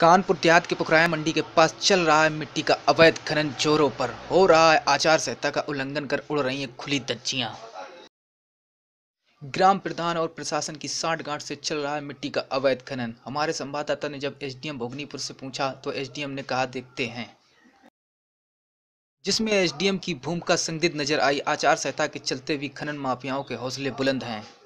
कानपुर देहात के पुखराया मंडी के पास चल रहा है मिट्टी का अवैध खनन जोरों पर हो रहा है आचार संहिता का उल्लंघन कर उड़ रही है खुली दज्जियां ग्राम प्रधान और प्रशासन की साठ गांठ से चल रहा है मिट्टी का अवैध खनन हमारे संवाददाता ने जब एसडीएम भोगनीपुर से पूछा तो एसडीएम ने कहा देखते हैं जिसमें एसडीएम की भूमिका संदिग्ध नजर आई आचार संहिता के चलते भी खनन माफियाओं के हौसले बुलंद हैं